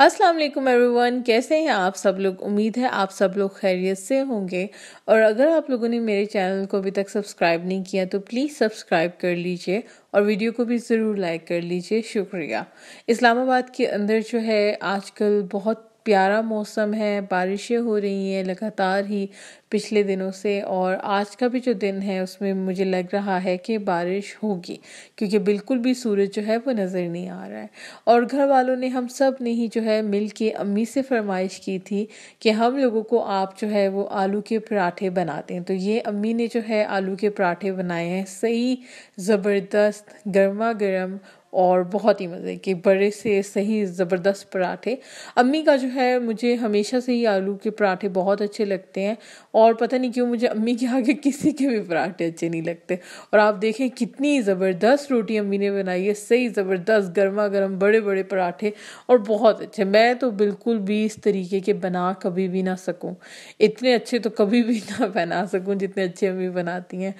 अस्सलाम वालेकुम एवरीवन कैसे हैं आप सब लोग उम्मीद है आप सब लोग खैरियत से होंगे और अगर आप लोगों ने मेरे चैनल को अभी तक सब्सक्राइब नहीं किया तो प्लीज़ सब्सक्राइब कर लीजिए और वीडियो को भी ज़रूर लाइक कर लीजिए शुक्रिया इस्लामाबाद के अंदर जो है आजकल बहुत प्यारा मौसम है बारिशें हो रही हैं लगातार ही पिछले दिनों से और आज का भी जो दिन है उसमें मुझे लग रहा है कि बारिश होगी क्योंकि बिल्कुल भी सूरज जो है वो नज़र नहीं आ रहा है और घर वालों ने हम सब ने ही जो है मिल के अम्मी से फरमाइश की थी कि हम लोगों को आप जो है वो आलू के पराठे बना दें तो ये अम्मी ने जो है आलू के पराठे बनाए हैं सही ज़बरदस्त गर्मा गर्म और बहुत ही मज़े के बड़े से सही ज़बरदस्त पराठे अम्मी का जो है मुझे हमेशा से ही आलू के पराठे बहुत अच्छे लगते हैं और पता नहीं क्यों मुझे अम्मी के आगे किसी के भी पराठे अच्छे नहीं लगते और आप देखें कितनी ज़बरदस्त रोटी अम्मी ने बनाई है सही ज़बरदस्त गर्मा गर्म बड़े बड़े पराठे और बहुत अच्छे मैं तो बिल्कुल भी इस तरीके के बना कभी भी ना सकूँ इतने अच्छे तो कभी भी ना बना सकूँ जितने अच्छे अम्मी बनाती हैं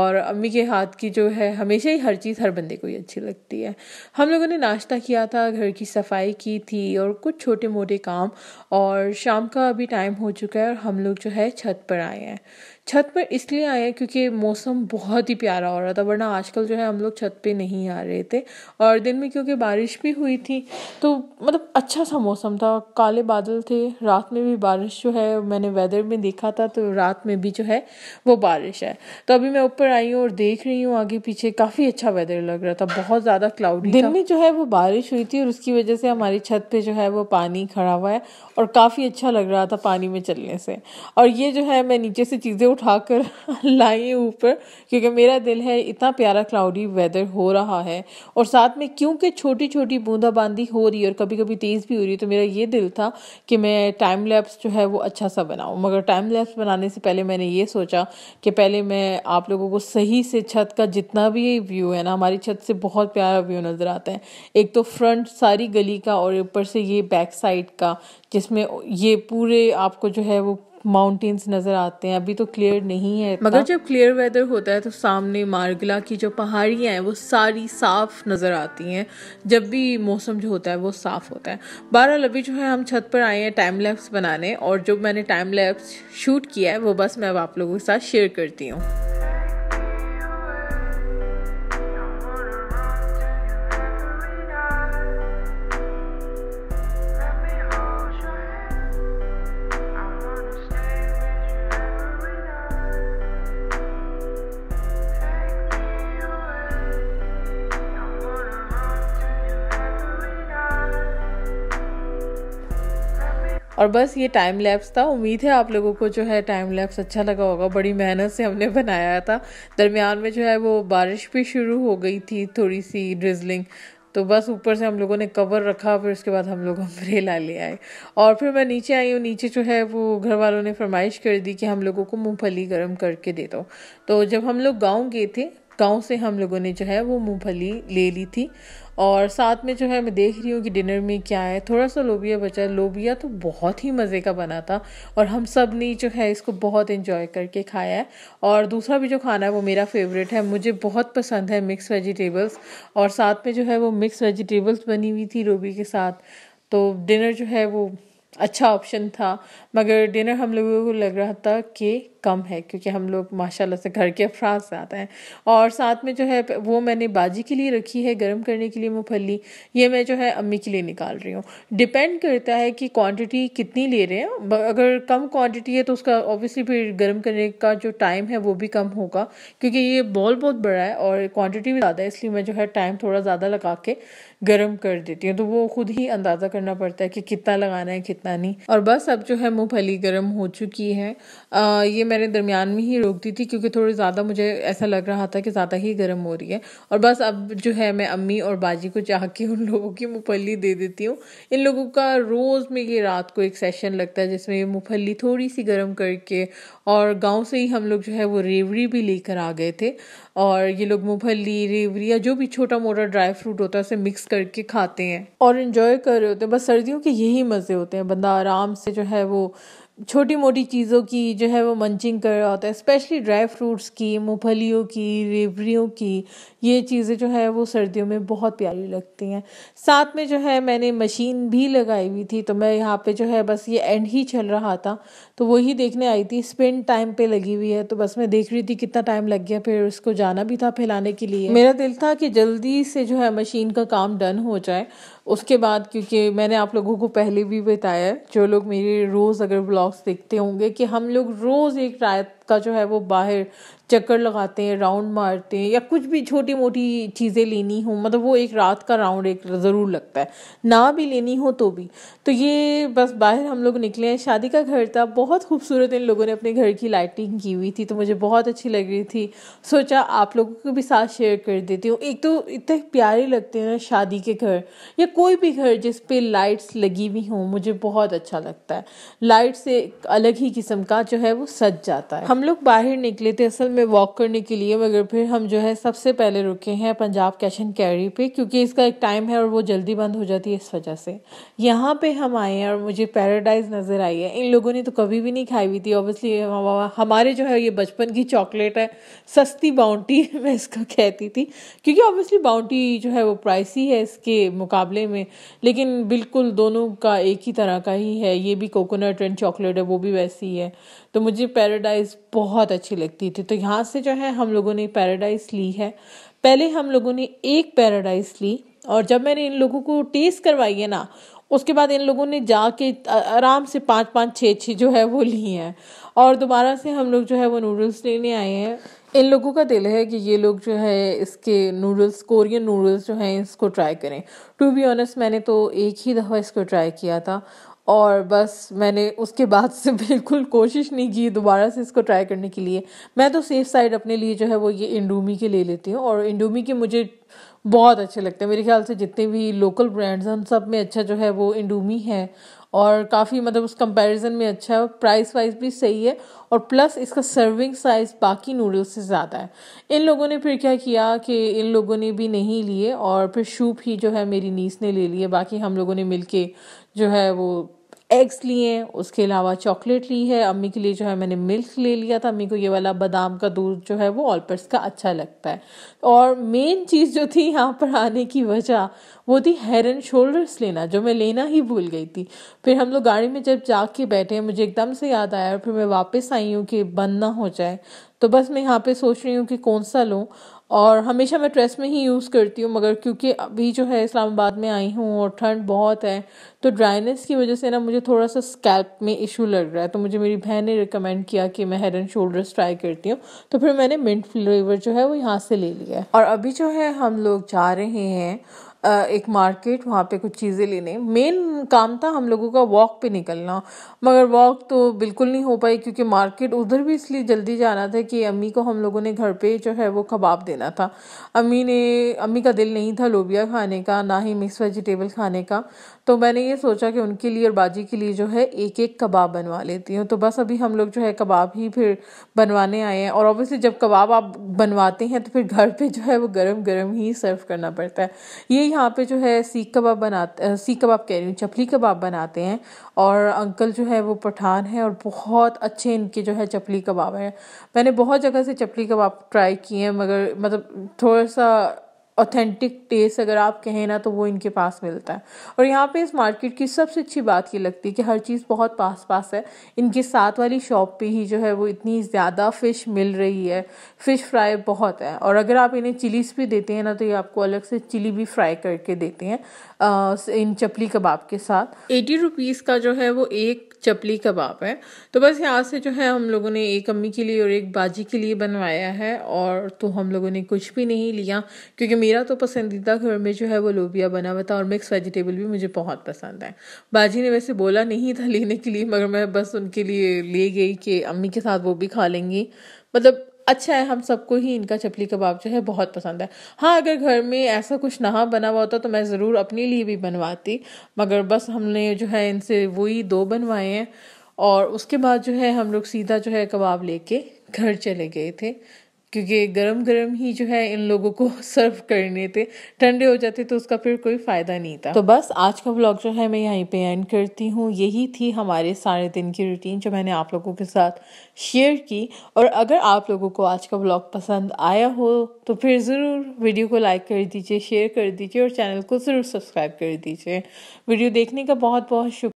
और अम्मी के हाथ की जो है हमेशा ही हर चीज़ हर बंदे को ही अच्छी लगती है है हम लोगों ने नाश्ता किया था घर की सफाई की थी और कुछ छोटे मोटे काम और शाम का अभी टाइम हो चुका है और हम लोग जो है छत पर आए हैं छत पर इसलिए आए हैं क्योंकि मौसम बहुत ही प्यारा हो रहा था वरना आजकल जो है हम लोग छत पे नहीं आ रहे थे और दिन में क्योंकि बारिश भी हुई थी तो मतलब अच्छा सा मौसम था काले बादल थे रात में भी बारिश जो है मैंने वेदर में देखा था तो रात में भी जो है वो बारिश है तो अभी मैं ऊपर आई हूँ और देख रही हूँ आगे पीछे काफ़ी अच्छा वेदर लग रहा था बहुत ज़्यादा क्लाउड दिन में जो है वो बारिश हुई थी और उसकी वजह से हमारी छत पर जो है वो पानी खड़ा हुआ है और काफ़ी अच्छा लग रहा था पानी में चलने से और ये जो है मैं नीचे से चीज़ें उठाकर लाई ऊपर क्योंकि मेरा दिल है इतना प्यारा क्लाउडी वेदर हो रहा है और साथ में क्योंकि छोटी छोटी बूंदाबांदी हो रही है और कभी कभी तेज़ भी हो रही है तो मेरा ये दिल था कि मैं टाइम लैप्स जो है वो अच्छा सा बनाऊँ मगर टाइम लैप्स बनाने से पहले मैंने ये सोचा कि पहले मैं आप लोगों को सही से छत का जितना भी व्यू है ना हमारी छत से बहुत प्यारा व्यू नज़र आता है एक तो फ्रंट सारी गली का और ऊपर से ये बैक साइड का जिसमें ये पूरे आपको जो है वो माउंटेन्स नज़र आते हैं अभी तो क्लियर नहीं है मगर जब क्लियर वेदर होता है तो सामने मार्गला की जो पहाड़ियाँ हैं वो सारी साफ नज़र आती हैं जब भी मौसम जो होता है वो साफ़ होता है बहरहाल अभी जो है हम छत पर आए हैं टाइम लैप्स बनाने और जो मैंने टाइम लैप्स शूट किया है वो बस मैं अब आप लोगों के साथ शेयर करती हूँ और बस ये टाइम लैप्स था उम्मीद है आप लोगों को जो है टाइम लैप्स अच्छा लगा होगा बड़ी मेहनत से हमने बनाया था दरमियान में जो है वो बारिश भी शुरू हो गई थी थोड़ी सी ड्रिजलिंग तो बस ऊपर से हम लोगों ने कवर रखा फिर उसके बाद हम लोग अम्ब्रेला ले आए और फिर मैं नीचे आई हूँ नीचे जो है वो घर वालों ने फरमाइश कर दी कि हम लोगों को मूँगफली गर्म करके दे दो तो जब हम लोग गाँव गए थे गाँव से हम लोगों ने जो है वो मूँगफली ले ली थी और साथ में जो है मैं देख रही हूँ कि डिनर में क्या है थोड़ा सा लोबिया बचा लोबिया तो बहुत ही मज़े का बना था और हम सब ने जो है इसको बहुत इन्जॉय करके खाया है और दूसरा भी जो खाना है वो मेरा फेवरेट है मुझे बहुत पसंद है मिक्स वेजिटेबल्स और साथ में जो है वो मिक्स वेजिटेबल्स बनी हुई थी लोबी के साथ तो डिनर जो है वो अच्छा ऑप्शन था मगर डिनर हम लोगों को लग रहा था कि कम है क्योंकि हम लोग माशाल्लाह से घर के अफराज ज़्यादा हैं और साथ में जो है वो मैंने बाजी के लिए रखी है गर्म करने के लिए मूँगफली ये मैं जो है अम्मी के लिए निकाल रही हूँ डिपेंड करता है कि क्वांटिटी कितनी ले रहे हैं अगर कम क्वांटिटी है तो उसका ऑब्वियसली फिर गर्म करने का जो टाइम है वो भी कम होगा क्योंकि ये बॉल बहुत बड़ा है और क्वान्टिटी भी ज़्यादा है इसलिए मैं जो है टाइम थोड़ा ज़्यादा लगा के गर्म कर देती हूँ तो वो खुद ही अंदाज़ा करना पड़ता है कि कितना लगाना है कितना नहीं और बस अब जो है मूँगफली गर्म हो चुकी है आ, ये मैंने दरमियान में ही रोक दी थी क्योंकि थोड़ी ज़्यादा मुझे ऐसा लग रहा था कि ज़्यादा ही गर्म हो रही है और बस अब जो है मैं अम्मी और बाजी को चाह के उन लोगों की मुफली दे देती हूँ इन लोगों का रोज़ में ये रात को एक सेशन लगता है जिसमें मूँगफली थोड़ी सी गर्म करके और गाँव से ही हम लोग जो है वो रेवड़ी भी लेकर आ गए थे और ये लोग मुफली रेवड़ी या जो भी छोटा मोटा ड्राई फ्रूट होता है उसे मिक्स करके खाते हैं और इन्जॉय कर रहे होते हैं बस सर्दियों के यही मज़े होते हैं बंदा आराम से जो है वो छोटी मोटी चीज़ों की जो है वो मंचिंग कर रहा होता है स्पेशली ड्राई फ्रूट्स की मूँगफलियों की रेवड़ियों की ये चीज़ें जो है वो सर्दियों में बहुत प्यारी लगती हैं साथ में जो है मैंने मशीन भी लगाई हुई थी तो मैं यहाँ पे जो है बस ये एंड ही चल रहा था तो वही देखने आई थी स्पिन टाइम पे लगी हुई है तो बस मैं देख रही थी कितना टाइम लग गया फिर उसको जाना भी था फैलाने के लिए मेरा दिल था कि जल्दी से जो है मशीन का काम डन हो जाए उसके बाद क्योंकि मैंने आप लोगों को पहले भी बताया जो लोग मेरे रोज़ अगर ब्लॉग्स देखते होंगे कि हम लोग रोज़ एक रात का जो है वो बाहर चक्कर लगाते हैं राउंड मारते हैं या कुछ भी छोटी मोटी चीज़ें लेनी हो मतलब वो एक रात का राउंड एक ज़रूर लगता है ना भी लेनी हो तो भी तो ये बस बाहर हम लोग निकले हैं शादी का घर था बहुत खूबसूरत इन लोगों ने अपने घर की लाइटिंग की हुई थी तो मुझे बहुत अच्छी लग रही थी सोचा आप लोगों को भी साथ शेयर कर देती हूँ एक तो इतने प्यारे लगते हैं ना शादी के घर या कोई भी घर जिस पे लाइट्स लगी हुई हों मुझे बहुत अच्छा लगता है लाइट से अलग ही किस्म का जो है वो सज जाता है हम हम लोग बाहर निकले थे असल में वॉक करने के लिए मगर फिर हम जो है सबसे पहले रुके हैं पंजाब कैश एंड कैरी पे क्योंकि इसका एक टाइम है और वो जल्दी बंद हो जाती है इस वजह से यहाँ पे हम आए हैं और मुझे पैराडाइज नज़र आई है इन लोगों ने तो कभी भी नहीं खाई हुई थी ऑब्वियसली हमारे जो है ये बचपन की चॉकलेट है सस्ती बाउंटी मैं इसका कहती थी क्योंकि ऑब्वियसली बाउंटी जो है वो प्राइसी है इसके मुकाबले में लेकिन बिल्कुल दोनों का एक ही तरह का ही है ये भी कोकोनट एंड चॉकलेट है वो भी वैसी ही है तो मुझे पैराडाइज बहुत अच्छी लगती थी तो यहाँ से जो है हम लोगों ने पैराडाइज ली है पहले हम लोगों ने एक पैराडाइज ली और जब मैंने इन लोगों को टेस्ट करवाई है ना उसके बाद इन लोगों ने जाके आराम से पाँच पाँच छः छः जो है वो ली है और दोबारा से हम लोग जो है वो नूडल्स लेने आए हैं इन लोगों का दिल है कि ये लोग जो है इसके नूडल्स कोरियन नूडल्स जो हैं इसको ट्राई करें टू बी ऑनेस्ट मैंने तो एक ही दफ़ा इसको ट्राई किया था और बस मैंने उसके बाद से बिल्कुल कोशिश नहीं की दोबारा से इसको ट्राई करने के लिए मैं तो सेफ साइड अपने लिए जो है वो ये इंडोमी के ले लेती हूँ और इंडोमी के मुझे बहुत अच्छे लगते हैं मेरे ख्याल से जितने भी लोकल ब्रांड्स हैं उन सब में अच्छा जो है वो इंडोमी है और काफ़ी मतलब उस कंपैरिजन में अच्छा है प्राइस वाइज भी सही है और प्लस इसका सर्विंग साइज़ बाकी नूडल्स से ज़्यादा है इन लोगों ने फिर क्या किया कि इन लोगों ने भी नहीं लिए और फिर शूप ही जो है मेरी नीस ने ले लिए बाकी हम लोगों ने मिल जो है वो एग्स लिए उसके अलावा चॉकलेट ली है अम्मी के लिए जो है मैंने मिल्क ले लिया था अम्मी को ये वाला बादाम का दूध जो है वो ऑलपर्स का अच्छा लगता है और मेन चीज़ जो थी यहाँ पर आने की वजह वो थी हेड एंड शोल्डर्स लेना जो मैं लेना ही भूल गई थी फिर हम लोग गाड़ी में जब के बैठे मुझे एकदम से याद आया और फिर मैं वापस आई हूँ कि बंद ना हो जाए तो बस मैं यहाँ पे सोच रही हूँ कि कौन सा लूँ और हमेशा मैं ड्रेस में ही यूज़ करती हूँ मगर क्योंकि अभी जो है इस्लामाबाद में आई हूँ और ठंड बहुत है तो ड्राइनेस की वजह से ना मुझे थोड़ा सा स्कैल्प में इशू लग रहा है तो मुझे मेरी बहन ने रिकमेंड किया कि मैं हेड एंड शोल्डर्स ट्राई करती हूँ तो फिर मैंने मिंट फ्लेवर जो है वो यहाँ से ले लिया है और अभी जो है हम लोग जा रहे हैं एक मार्केट वहाँ पे कुछ चीज़ें लेने मेन काम था हम लोगों का वॉक पे निकलना मगर वॉक तो बिल्कुल नहीं हो पाई क्योंकि मार्केट उधर भी इसलिए जल्दी जाना था कि अम्मी को हम लोगों ने घर पे जो है वो कबाब देना था अम्मी ने अम्मी का दिल नहीं था लोबिया खाने का ना ही मिक्स वेजिटेबल खाने का तो मैंने ये सोचा कि उनके लिए और बाजी के लिए जो है एक एक कबाब बनवा लेती हूँ तो बस अभी हम लोग जो है कबाब ही फिर बनवाने आए हैं और ऑब्वियसली जब कबाब आप बनवाते हैं तो फिर घर पर जो है वो गर्म गर्म ही सर्व करना पड़ता है यही यहाँ पे जो है सीख कबाब बनाते सीख कबाब कह रही हूँ चपली कबाब बनाते हैं और अंकल जो है वो पठान है और बहुत अच्छे इनके जो है चपली कबाब हैं मैंने बहुत जगह से चपली कबाब ट्राई किए हैं मगर मतलब थोड़ा सा ऑथेंटिक टेस्ट अगर आप कहें ना तो वो इनके पास मिलता है और यहाँ पे इस मार्केट की सबसे अच्छी बात ये लगती है कि हर चीज़ बहुत पास पास है इनके साथ वाली शॉप पे ही जो है वो इतनी ज़्यादा फ़िश मिल रही है फ़िश फ्राई बहुत है और अगर आप इन्हें चिलीज़ भी देते हैं ना तो ये आपको अलग से चिली भी फ्राई करके देते हैं आ, इन चपली कबाब के साथ एटी रुपीज़ का जो है वो एक चपली कबाब है तो बस यहाँ से जो है हम लोगों ने एक अम्मी के लिए और एक बाजी के लिए बनवाया है और तो हम लोगों ने कुछ भी नहीं लिया क्योंकि मेरा तो पसंदीदा घर में जो है वो लोबिया बना हुआ था और मिक्स वेजिटेबल भी मुझे बहुत पसंद है बाजी ने वैसे बोला नहीं था लेने के लिए मगर मैं बस उनके लिए ले गई कि अम्मी के साथ वो भी खा लेंगी मतलब अच्छा है हम सबको ही इनका चपली कबाब जो है बहुत पसंद है हाँ अगर घर में ऐसा कुछ नहा बना हुआ होता तो मैं ज़रूर अपने लिए भी बनवाती मगर बस हमने जो है इनसे वही दो बनवाए हैं और उसके बाद जो है हम लोग सीधा जो है कबाब लेके घर चले गए थे क्योंकि गरम गरम ही जो है इन लोगों को सर्व करने थे ठंडे हो जाते तो उसका फिर कोई फ़ायदा नहीं था तो बस आज का ब्लॉग जो है मैं यहीं पे एंड करती हूँ यही थी हमारे सारे दिन की रूटीन जो मैंने आप लोगों के साथ शेयर की और अगर आप लोगों को आज का ब्लॉग पसंद आया हो तो फिर ज़रूर वीडियो को लाइक कर दीजिए शेयर कर दीजिए और चैनल को ज़रूर सब्सक्राइब कर दीजिए वीडियो देखने का बहुत बहुत शुक्रिया